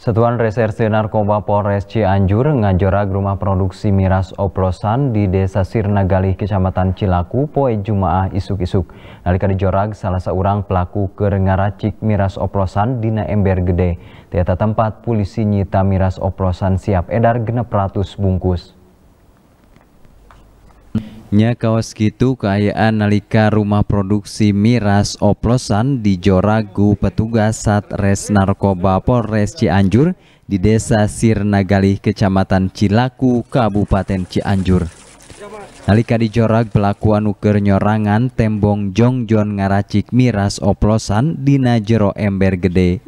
Satuan Reserse Narkoba Polres Cianjur ngajorak rumah produksi miras oplosan di Desa Sirnagalih, Kecamatan Cilaku, Poe Jumaah isuk-isuk. Nalika dijorag, salah seorang pelaku kerengaracik miras oplosan dina ember gede. Tiada tempat polisi nyita miras oplosan siap edar genep ratus bungkus. Nya kawas gitu keayaan nalika rumah produksi miras oplosan di Joragu petugas Satres Narkoba Polres Cianjur di Desa Sirnagali Kecamatan Cilaku Kabupaten Cianjur. Nalika di Jorag pelaku nuker nyorangan tembong jongjon ngaracik miras oplosan di najero ember gede.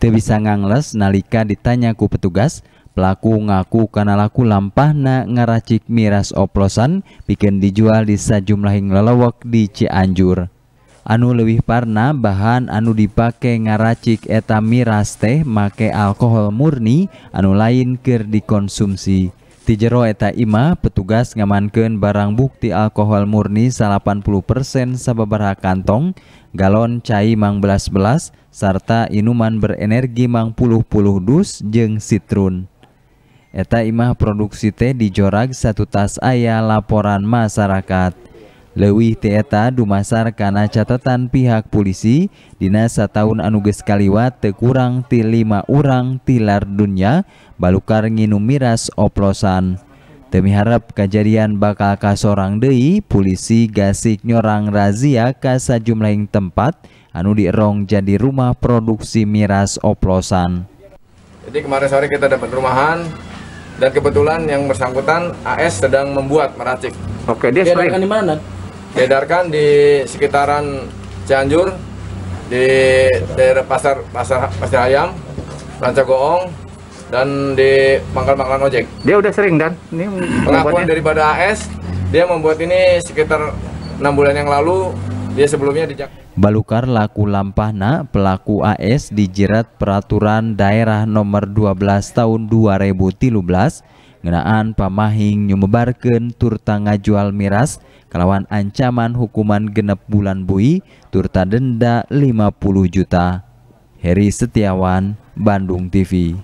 Teu bisa ngangles nalika ditanyaku petugas Pelaku ngaku karena laku lampah na ngaracik miras oplosan bikin dijual di sajumlahing lelewak di Cianjur. Anu lebih parna bahan anu dipake ngaracik eta miras teh make alkohol murni anu lain ker dikonsumsi. Tijero eta ima petugas ngamankan barang bukti alkohol murni 80% sababaraha kantong, galon cai mang belas-belas, serta inuman berenergi mang puluh-puluh dus jeng sitrun. Eta imah produksi teh dijorag satu tas ayah laporan masyarakat. Lewih teeta dumasar karena catatan pihak polisi Dinasa tahun anuges kaliwat tekurang ti lima orang tilar dunia balukar nginum miras oplosan. Demi harap kejadian bakal kasorang Dei polisi gasik nyorang razia ke sajumlahing tempat anu dirong jadi rumah produksi miras oplosan. Jadi kemarin sore kita dapat rumahan dan kebetulan yang bersangkutan AS sedang membuat meracik. Oke, dia diedarkan sering. di mana? Diedarkan di sekitaran Cianjur di daerah pasar pasar pasar ayam, Rancagoong dan di pangkal-pangkalan ojek. Dia udah sering dan ini pengakuan daripada AS dia membuat ini sekitar enam bulan yang lalu dia sebelumnya di Jakarta. Balukar laku lampahna pelaku AS dijerat peraturan daerah nomor 12 tahun 2013 ngenaan pamahing nyemebarkan turta ngajual miras kelawan ancaman hukuman genep bulan bui turta denda 50 juta Heri Setiawan Bandung TV